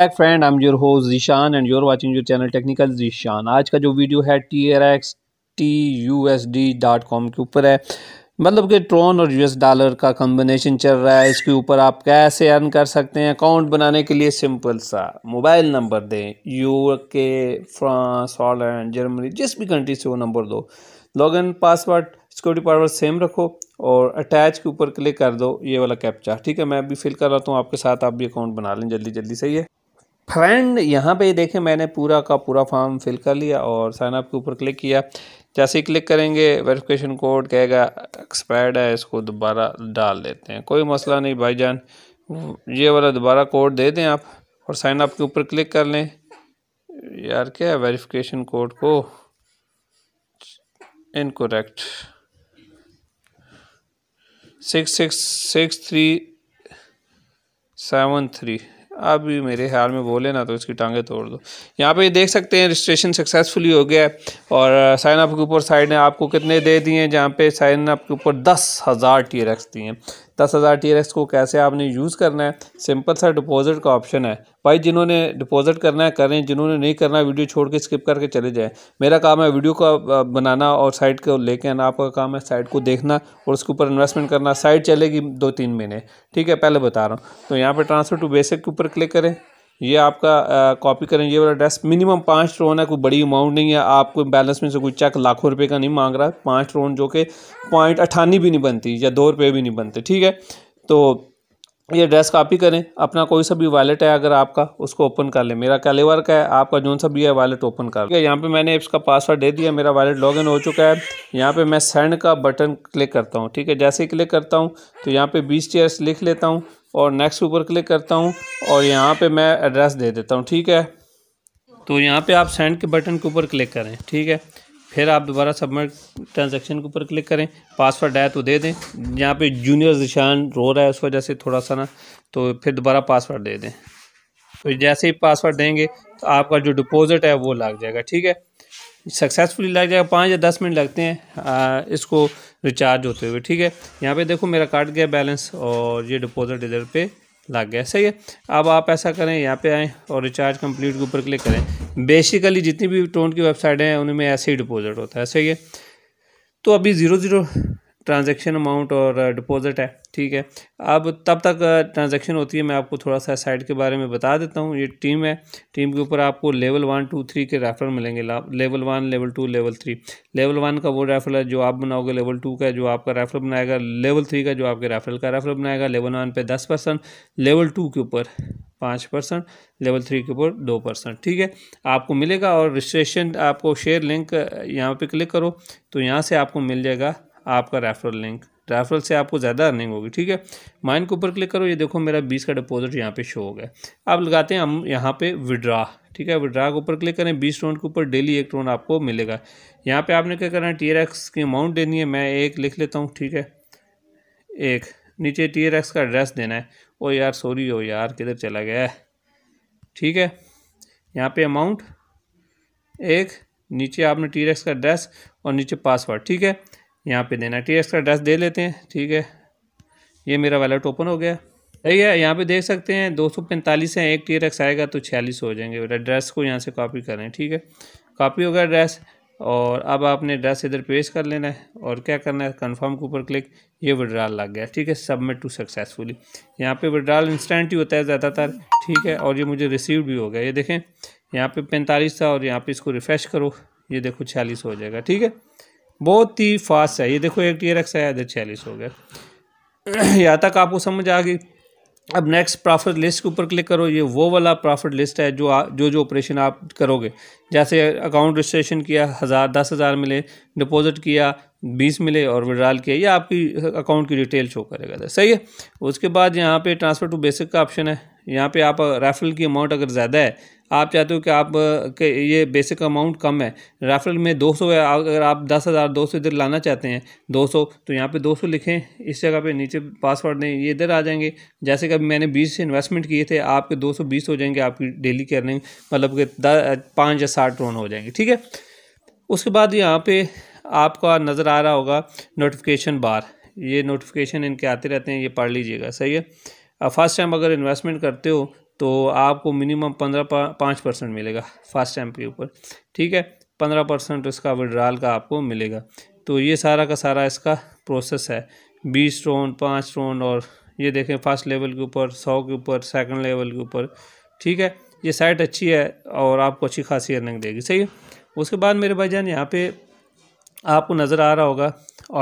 hello friend I am your host Zeeshan and your watching your channel technical Zeeshan आज का जो video है T R X T U S D dot com के ऊपर है मतलब कि ट्रोन और यूएस डॉलर का कम्बिनेशन चल रहा है इसके ऊपर आप कैसे अर्न कर सकते हैं अकाउंट बनाने के लिए सिंपल सा मोबाइल नंबर दें U K France Holland Germany जिस भी कंट्री से वो नंबर दो login password security password same रखो और अटैच के ऊपर क्लिक कर दो ये वाला कैप्चा ठीक है मैं अभी फिल कर रहा हूँ आपके साथ आप भी अकाउंट बना लें जल्दी जल्दी सही है फ्रेंड यहाँ पे देखें मैंने पूरा का पूरा फॉर्म फिल कर लिया और साइन अप के ऊपर क्लिक किया जैसे ही क्लिक करेंगे वेरिफिकेशन कोड कहेगा एक्सपायर्ड है इसको दोबारा डाल देते हैं कोई मसला नहीं जान ये वाला दोबारा कोड दे दें आप और साइन अप के ऊपर क्लिक कर लें यार क्या है वेरिफिकेशन कोड को incorrect six six six three seven three अब मेरे ख्याल में बोले ना तो इसकी टांगे तोड़ दो यहाँ पे देख सकते हैं रजिस्ट्रेशन सक्सेसफुली हो गया है और साइन uh, अप के ऊपर साइड ने आपको कितने दे दिए हैं जहाँ पे साइन अप के ऊपर दस हज़ार टी रख दिए हैं दस हज़ार टी आर एक्स को कैसे आपने यूज़ करना है सिंपल सा डिपॉजिट का ऑप्शन है भाई जिन्होंने डिपॉजिट करना है करें जिन्होंने नहीं करना वीडियो छोड़ के स्किप करके चले जाएं मेरा काम है वीडियो का बनाना और साइट को लेके आना आपका काम है साइट को देखना और उसके ऊपर इन्वेस्टमेंट करना साइट चलेगी दो तीन महीने ठीक है पहले बता रहा हूँ तो यहाँ पर ट्रांसफ़र टू बेसिक के ऊपर क्लिक करें ये आपका कॉपी करें ये वाला ड्रेस मिनिमम पाँच ट्रोन है कोई बड़ी अमाउंट नहीं है आपको बैलेंस में से कोई चेक लाखों रुपए का नहीं मांग रहा पाँच ट्रोन जो कि पॉइंट अठानी भी नहीं बनती या दो रुपये भी नहीं बनते ठीक है तो ये ड्रेस कापी करें अपना कोई सा भी वॉलेट है अगर आपका उसको ओपन कर लें मेरा कैलेवर का है आपका जो सा भी है वॉलेट ओपन कर लें यहाँ पे मैंने इसका पासवर्ड दे दिया मेरा वॉलेट लॉगिन हो चुका है यहाँ पे मैं सेंड का बटन क्लिक करता हूँ ठीक है जैसे ही क्लिक करता हूँ तो यहाँ पे बीस चेयर्स लिख लेता हूँ और नेक्स्ट ऊपर क्लिक करता हूँ और यहाँ पे मैं एड्रेस दे देता हूँ ठीक है तो यहाँ पे आप सेंड के बटन के ऊपर क्लिक करें ठीक है फिर आप दोबारा सबमिट ट्रांजेक्शन के ऊपर क्लिक करें पासवर्ड है तो दे दें यहाँ पे जूनियर निशान रो रहा है उस वजह से थोड़ा सा ना तो फिर दोबारा पासवर्ड दे दें तो जैसे ही पासवर्ड देंगे तो आपका जो डिपोज़िट है वो लग जाएगा ठीक है सक्सेसफुली लग जाएगा पाँच या दस मिनट लगते हैं आ, इसको रिचार्ज होते हुए ठीक है यहाँ पे देखो मेरा काट गया बैलेंस और ये डिपॉजिट इधर पे लग गया सही है अब आप ऐसा करें यहाँ पे आएँ और रिचार्ज कंप्लीट के ऊपर क्लिक करें बेसिकली जितनी भी टोन की वेबसाइट हैं उनमें ऐसे ही डिपॉजिट होता है सही है तो अभी ज़ीरो ज़ीरो ट्रांजैक्शन अमाउंट और डिपॉजिट uh, है ठीक है अब तब तक ट्रांजैक्शन uh, होती है मैं आपको थोड़ा सा साइट के बारे में बता देता हूँ ये टीम है टीम के ऊपर आपको लेवल वन टू थ्री के रेफर मिलेंगे level one level two level three level one का वो रेफर है जो आप बनाओगे लेवल टू का जो आपका रेफर बनाएगा लेवल थ्री का जो आपके रेफरल का रेफर बनाएगा लेवल वन पे दस परसेंट लेवल टू के ऊपर पाँच परसेंट लेवल थ्री के ऊपर दो परसेंट ठीक है आपको मिलेगा और रजिस्ट्रेशन आपको शेयर लिंक uh, यहाँ पे क्लिक करो तो यहाँ से आपको मिल जाएगा आपका रेफरल लिंक रेफरल से आपको ज़्यादा अर्निंग होगी ठीक है माइन के ऊपर क्लिक करो ये देखो मेरा बीस का डिपॉजिट यहाँ पे शो हो गया अब लगाते हैं हम यहाँ पे विड्रा ठीक है विड्रा के ऊपर क्लिक करें बीस टोन के ऊपर डेली एक टोन आपको मिलेगा यहाँ पे आपने क्या करना है टी की अमाउंट देनी है मैं एक लिख लेता हूँ ठीक है एक नीचे टी का एड्रेस देना है ओ यार सॉरी ओ यार किधर चला गया है ठीक है यहाँ पर अमाउंट एक नीचे आपने टी का एड्रेस और नीचे पासवर्ड ठीक है यहाँ पे देना है टी एक्स का एड्रेस दे लेते हैं ठीक है ये मेरा वैलेट ओपन हो गया सही है यहाँ पे देख सकते हैं दो सौ पैंतालीस है एक टी एक्स आएगा तो छियालीस हो जाएंगे एड्रेस को यहाँ से कॉपी करें ठीक है कॉपी होगा एड्रेस और अब आपने एड्रेस इधर पेश कर लेना है और क्या करना है कंफर्म के ऊपर क्लिक ये विड्रॉल लग गया ठीक है सबमिट टू सक्सेसफुली यहाँ पे विड्रॉल इंस्टेंट ही होता है ज़्यादातर ठीक है और ये मुझे रिसीव भी हो गया ये देखें यहाँ पे पैंतालीस था और यहाँ पे इसको रिफ़्रेश करो ये देखो छियालीस हो जाएगा ठीक है बहुत ही फास्ट है ये देखो एक टी एक्स आया इधर छियालीस हो गया यहाँ तक आपको समझ आ गई अब नेक्स्ट प्रॉफिट लिस्ट के ऊपर क्लिक करो ये वो वाला प्रॉफिट लिस्ट है जो आ, जो जो ऑपरेशन आप करोगे जैसे अकाउंट रजिस्ट्रेशन किया हज़ार दस हज़ार मिले डिपॉजिट किया बीस मिले और विड्राल किया ये आपकी अकाउंट की डिटेल शो करेगा तो सही है उसके बाद यहाँ पे ट्रांसफ़र टू बेसिक का ऑप्शन है यहाँ पे आप राइफल की अमाउंट अगर ज़्यादा है आप चाहते हो कि आप के ये बेसिक अमाउंट कम है राफेल में 200 है अगर आप दस हज़ार दो सौ इधर लाना चाहते हैं 200 तो यहाँ पे 200 लिखें इस जगह पे नीचे पासवर्ड दें ये इधर आ जाएंगे जैसे कि मैंने 20 इन्वेस्टमेंट किए थे आपके 220 हो जाएंगे आपकी डेली की मतलब कि पाँच या साठ रोन हो जाएंगे ठीक है उसके बाद यहाँ पर आपका नज़र आ रहा होगा नोटिफिकेशन बार ये नोटिफिकेशन इनके आते रहते हैं ये पढ़ लीजिएगा सही है फ़र्स्ट टाइम अगर इन्वेस्टमेंट करते हो तो आपको मिनिमम पंद्रह पाँच परसेंट मिलेगा फ़र्स्ट टाइम के ऊपर ठीक है पंद्रह परसेंट इसका विड्राल का आपको मिलेगा तो ये सारा का सारा इसका प्रोसेस है बीस रोन पाँच रोन और ये देखें फर्स्ट लेवल के ऊपर सौ के ऊपर सेकंड लेवल के ऊपर ठीक है ये साइट अच्छी है और आपको अच्छी खासी अर्निंग देगी सही है उसके बाद मेरे भाई जान यहाँ पे आपको नज़र आ रहा होगा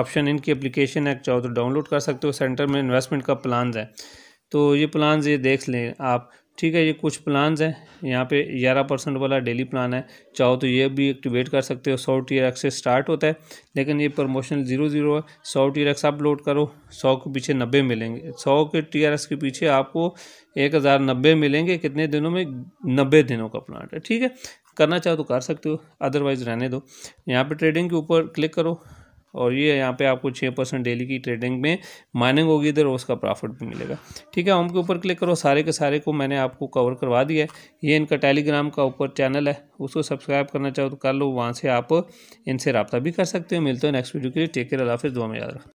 ऑप्शन इनकी एप्लीकेशन है चाहो तो डाउनलोड कर सकते हो सेंटर में इन्वेस्टमेंट का प्लान है तो ये प्लान ये देख लें आप ठीक है ये कुछ प्लान्स हैं यहाँ पे ग्यारह परसेंट वाला डेली प्लान है चाहो तो ये भी एक्टिवेट कर सकते हो सौ टी एक्स से स्टार्ट होता है लेकिन ये प्रमोशन जीरो जीरो है सौ टी एक्स लोड करो सौ के पीछे नब्बे मिलेंगे सौ के टी एक्स के पीछे आपको एक हज़ार नब्बे मिलेंगे कितने दिनों में नब्बे दिनों का प्लान है ठीक है करना चाहो तो कर सकते हो अदरवाइज़ रहने दो यहाँ पर ट्रेडिंग के ऊपर क्लिक करो और ये यहाँ पे आपको छः परसेंट डेली की ट्रेडिंग में माइनिंग होगी इधर उसका प्रॉफिट भी मिलेगा ठीक है होम के ऊपर क्लिक करो सारे के सारे को मैंने आपको कवर करवा दिया है ये इनका टेलीग्राम का ऊपर चैनल है उसको सब्सक्राइब करना चाहो तो कर लो वहाँ से आप इनसे रबता भी कर सकते हो मिलते हो नेक्स्ट वीडियो के लिए टेक केयर अल्लाह दुआ में याद रखो